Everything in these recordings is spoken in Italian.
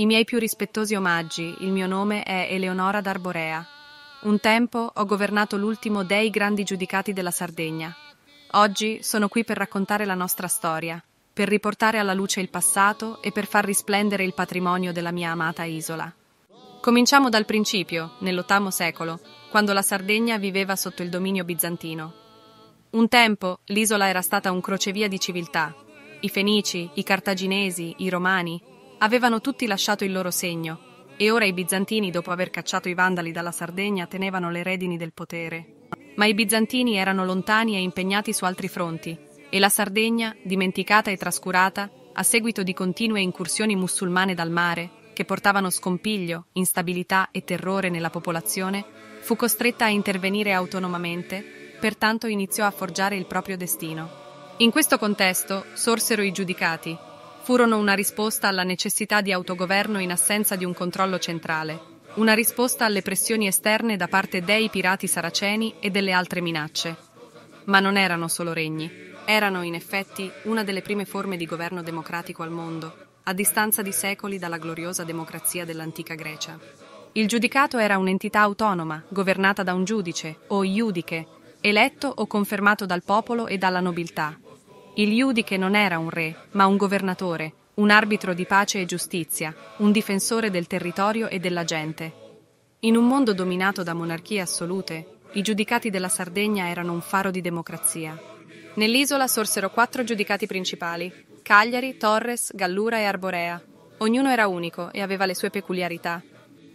I miei più rispettosi omaggi, il mio nome è Eleonora d'Arborea. Un tempo ho governato l'ultimo dei grandi giudicati della Sardegna. Oggi sono qui per raccontare la nostra storia, per riportare alla luce il passato e per far risplendere il patrimonio della mia amata isola. Cominciamo dal principio, nell'VIII secolo, quando la Sardegna viveva sotto il dominio bizantino. Un tempo l'isola era stata un crocevia di civiltà. I Fenici, i Cartaginesi, i Romani avevano tutti lasciato il loro segno, e ora i bizantini, dopo aver cacciato i vandali dalla Sardegna, tenevano le redini del potere. Ma i bizantini erano lontani e impegnati su altri fronti, e la Sardegna, dimenticata e trascurata, a seguito di continue incursioni musulmane dal mare, che portavano scompiglio, instabilità e terrore nella popolazione, fu costretta a intervenire autonomamente, pertanto iniziò a forgiare il proprio destino. In questo contesto sorsero i giudicati, furono una risposta alla necessità di autogoverno in assenza di un controllo centrale, una risposta alle pressioni esterne da parte dei pirati saraceni e delle altre minacce. Ma non erano solo regni, erano in effetti una delle prime forme di governo democratico al mondo, a distanza di secoli dalla gloriosa democrazia dell'antica Grecia. Il giudicato era un'entità autonoma, governata da un giudice, o iudiche, eletto o confermato dal popolo e dalla nobiltà, il Judiche non era un re, ma un governatore, un arbitro di pace e giustizia, un difensore del territorio e della gente. In un mondo dominato da monarchie assolute, i giudicati della Sardegna erano un faro di democrazia. Nell'isola sorsero quattro giudicati principali, Cagliari, Torres, Gallura e Arborea. Ognuno era unico e aveva le sue peculiarità.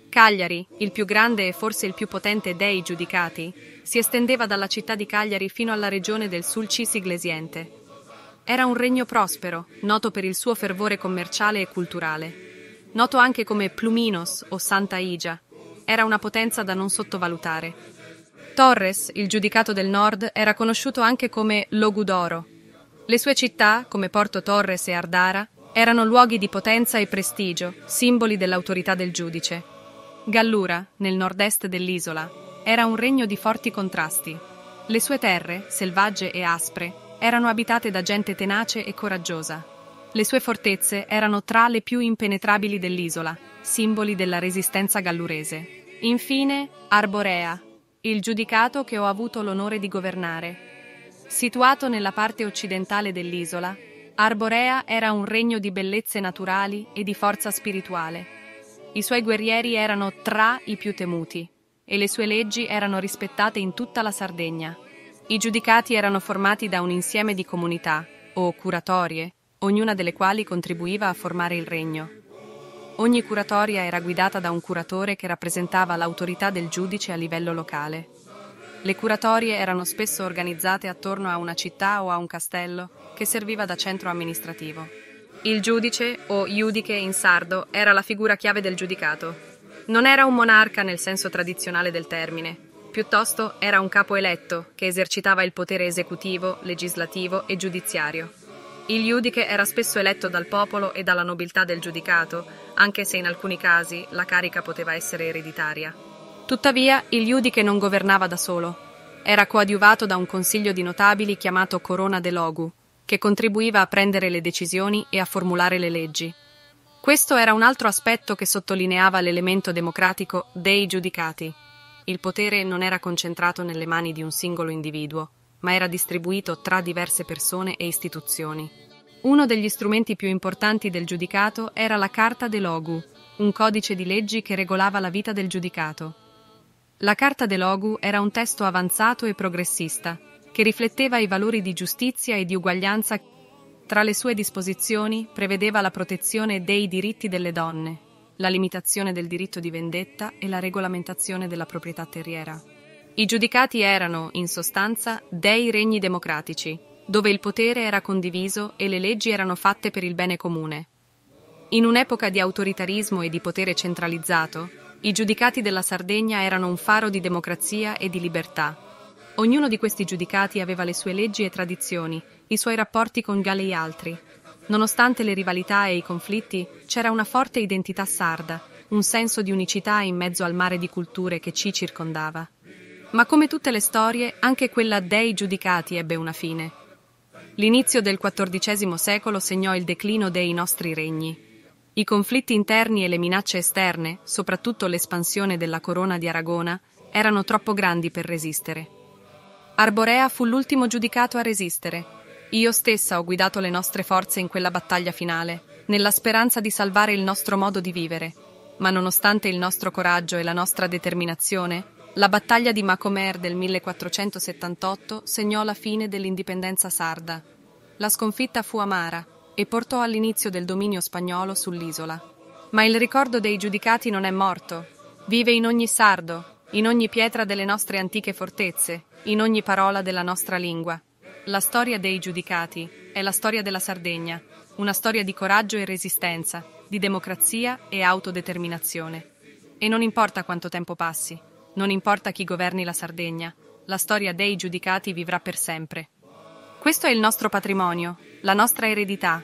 Cagliari, il più grande e forse il più potente dei giudicati, si estendeva dalla città di Cagliari fino alla regione del Sulcis Iglesiente, era un regno prospero, noto per il suo fervore commerciale e culturale. Noto anche come Pluminos o Santa Igia. Era una potenza da non sottovalutare. Torres, il giudicato del nord, era conosciuto anche come Logudoro. Le sue città, come Porto Torres e Ardara, erano luoghi di potenza e prestigio, simboli dell'autorità del giudice. Gallura, nel nord-est dell'isola, era un regno di forti contrasti. Le sue terre, selvagge e aspre, erano abitate da gente tenace e coraggiosa. Le sue fortezze erano tra le più impenetrabili dell'isola, simboli della resistenza gallurese. Infine, Arborea, il giudicato che ho avuto l'onore di governare. Situato nella parte occidentale dell'isola, Arborea era un regno di bellezze naturali e di forza spirituale. I suoi guerrieri erano tra i più temuti e le sue leggi erano rispettate in tutta la Sardegna. I giudicati erano formati da un insieme di comunità, o curatorie, ognuna delle quali contribuiva a formare il regno. Ogni curatoria era guidata da un curatore che rappresentava l'autorità del giudice a livello locale. Le curatorie erano spesso organizzate attorno a una città o a un castello che serviva da centro amministrativo. Il giudice, o giudice in sardo, era la figura chiave del giudicato. Non era un monarca nel senso tradizionale del termine, Piuttosto era un capo eletto che esercitava il potere esecutivo, legislativo e giudiziario. Il giudice era spesso eletto dal popolo e dalla nobiltà del giudicato, anche se in alcuni casi la carica poteva essere ereditaria. Tuttavia, il giudice non governava da solo. Era coadiuvato da un consiglio di notabili chiamato Corona de Logu, che contribuiva a prendere le decisioni e a formulare le leggi. Questo era un altro aspetto che sottolineava l'elemento democratico dei giudicati il potere non era concentrato nelle mani di un singolo individuo, ma era distribuito tra diverse persone e istituzioni. Uno degli strumenti più importanti del giudicato era la Carta de Logu, un codice di leggi che regolava la vita del giudicato. La Carta de Logu era un testo avanzato e progressista, che rifletteva i valori di giustizia e di uguaglianza. Tra le sue disposizioni prevedeva la protezione dei diritti delle donne, la limitazione del diritto di vendetta e la regolamentazione della proprietà terriera. I giudicati erano, in sostanza, dei regni democratici, dove il potere era condiviso e le leggi erano fatte per il bene comune. In un'epoca di autoritarismo e di potere centralizzato, i giudicati della Sardegna erano un faro di democrazia e di libertà. Ognuno di questi giudicati aveva le sue leggi e tradizioni, i suoi rapporti con Galei altri, Nonostante le rivalità e i conflitti, c'era una forte identità sarda, un senso di unicità in mezzo al mare di culture che ci circondava. Ma come tutte le storie, anche quella dei giudicati ebbe una fine. L'inizio del XIV secolo segnò il declino dei nostri regni. I conflitti interni e le minacce esterne, soprattutto l'espansione della corona di Aragona, erano troppo grandi per resistere. Arborea fu l'ultimo giudicato a resistere, io stessa ho guidato le nostre forze in quella battaglia finale, nella speranza di salvare il nostro modo di vivere. Ma nonostante il nostro coraggio e la nostra determinazione, la battaglia di Macomer del 1478 segnò la fine dell'indipendenza sarda. La sconfitta fu amara e portò all'inizio del dominio spagnolo sull'isola. Ma il ricordo dei giudicati non è morto. Vive in ogni sardo, in ogni pietra delle nostre antiche fortezze, in ogni parola della nostra lingua. La storia dei giudicati è la storia della Sardegna, una storia di coraggio e resistenza, di democrazia e autodeterminazione. E non importa quanto tempo passi, non importa chi governi la Sardegna, la storia dei giudicati vivrà per sempre. Questo è il nostro patrimonio, la nostra eredità.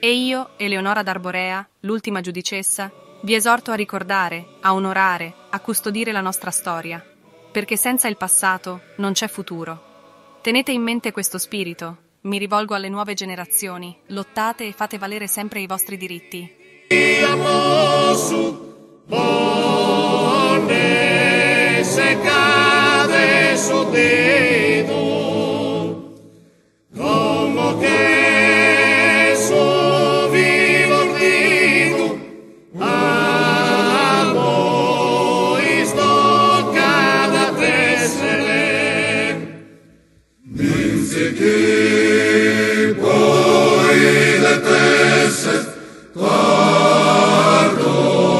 E io, Eleonora d'Arborea, l'ultima giudicessa, vi esorto a ricordare, a onorare, a custodire la nostra storia, perché senza il passato non c'è futuro. Tenete in mente questo spirito. Mi rivolgo alle nuove generazioni. Lottate e fate valere sempre i vostri diritti.